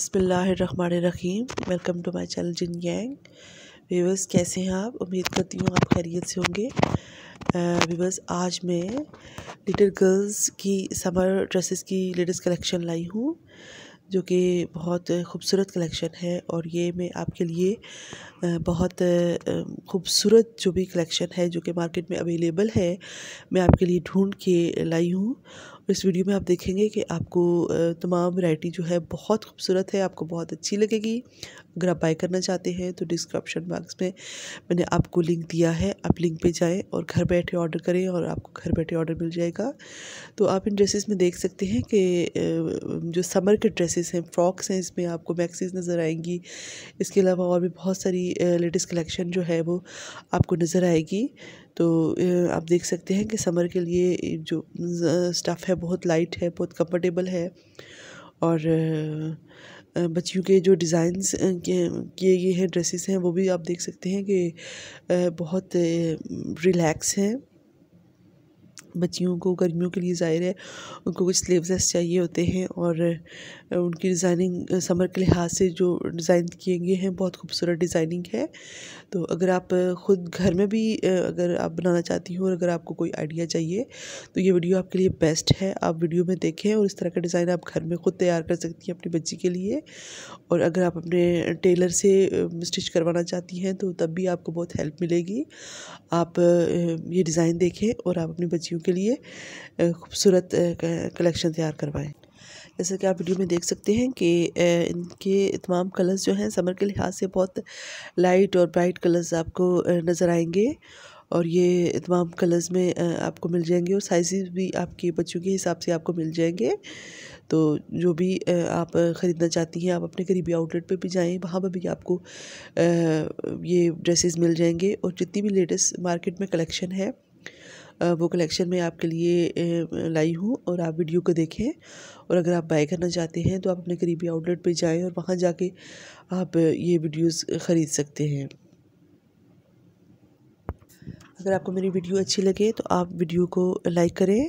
बसमीम welcome to my channel जिन गैंग व्यूवर्स कैसे हैं आप उम्मीद करती हूँ आप खैरियत से होंगे व्यूवर्स आज मैं लिटिल गर्ल्स की समर ड्रेसेस की लेटेस्ट कलेक्शन लाई हूँ जो कि बहुत खूबसूरत कलेक्शन है और ये मैं आपके लिए बहुत खूबसूरत जो भी कलेक्शन है जो कि मार्केट में अवेलेबल है मैं आपके लिए ढूंढ के लाई हूँ इस वीडियो में आप देखेंगे कि आपको तमाम वैरायटी जो है बहुत खूबसूरत है आपको बहुत अच्छी लगेगी अगर आप बाय करना चाहते हैं तो डिस्क्रिप्शन बॉक्स में मैंने आपको लिंक दिया है आप लिंक पे जाएं और घर बैठे ऑर्डर करें और आपको घर बैठे ऑर्डर मिल जाएगा तो आप इन ड्रेसेस में देख सकते हैं कि जो समर के ड्रेसेस हैं फ्रॉक्स हैं इसमें आपको मैक्सीज नज़र आएंगी इसके अलावा और भी बहुत सारी लेटेस्ट कलेक्शन जो है वो आपको नज़र आएगी तो आप देख सकते हैं कि समर के लिए जो स्टफ़ है बहुत लाइट है बहुत कंफर्टेबल है और बच्चियों के जो डिज़ाइंस किए गए हैं ड्रेसेस हैं वो भी आप देख सकते हैं कि बहुत रिलैक्स हैं बच्चियों को गर्मियों के लिए ज़ाहिर है उनको कुछ स्लीवलेस चाहिए होते हैं और उनकी डिज़ाइनिंग समर के लिहाज से जो डिज़ाइन किए गए हैं बहुत खूबसूरत डिज़ाइनिंग है तो अगर आप ख़ुद घर में भी अगर आप बनाना चाहती हो और अगर आपको कोई आइडिया चाहिए तो ये वीडियो आपके लिए बेस्ट है आप वीडियो में देखें और इस तरह का डिज़ाइन आप घर में ख़ुद तैयार कर सकती हैं अपनी बच्ची के लिए और अगर आप अपने टेलर से स्टिच करवाना चाहती हैं तो तब भी आपको बहुत हेल्प मिलेगी आप ये डिज़ाइन देखें और आप अपनी बच्ची बच्चियों के लिए खूबसूरत कलेक्शन तैयार करवाएं जैसे कि आप वीडियो में देख सकते हैं कि इनके तमाम कलर्स जो हैं समर के लिहाज से बहुत लाइट और ब्राइट कलर्स आपको नज़र आएंगे और ये तमाम कलर्स में आपको मिल जाएंगे और साइज़ भी आपके बच्चों के हिसाब से आपको मिल जाएंगे तो जो भी आप ख़रीदना चाहती हैं आप अपने करीबी आउटलेट पे भी जाएं वहाँ पर भी आपको ये ड्रेसेस मिल जाएंगे और जितनी भी लेटेस्ट मार्केट में कलेक्शन है वो कलेक्शन मैं आपके लिए लाई हूँ और आप वीडियो को देखें और अगर आप बाय करना चाहते हैं तो आप अपने करीबी आउटलेट पे जाएं और वहाँ जाके आप ये वीडियोस ख़रीद सकते हैं अगर आपको मेरी वीडियो अच्छी लगे तो आप वीडियो को लाइक करें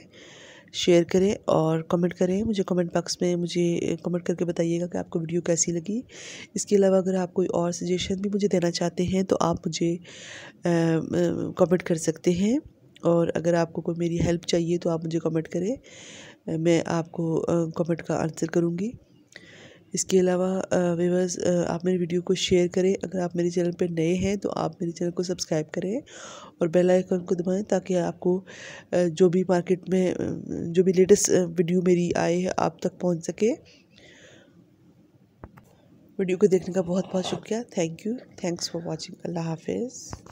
शेयर करें और कमेंट करें मुझे कमेंट बॉक्स में मुझे कमेंट करके बताइएगा कि आपको वीडियो कैसी लगी इसके अलावा अगर आप कोई और सजेशन भी मुझे देना चाहते हैं तो आप मुझे कमेंट कर सकते हैं और अगर आपको कोई मेरी हेल्प चाहिए तो आप मुझे कमेंट करें मैं आपको कमेंट का आंसर करूँगी इसके अलावा व्यूवर्स आप मेरी वीडियो को शेयर करें अगर आप मेरे चैनल पर नए हैं तो आप मेरे चैनल को सब्सक्राइब करें और बेल आइकन को दबाएं ताकि आपको जो भी मार्केट में जो भी लेटेस्ट वीडियो मेरी आए है आप तक पहुंच सके वीडियो को देखने का बहुत बहुत शुक्रिया thank you thanks for watching अल्लाह हाफिज़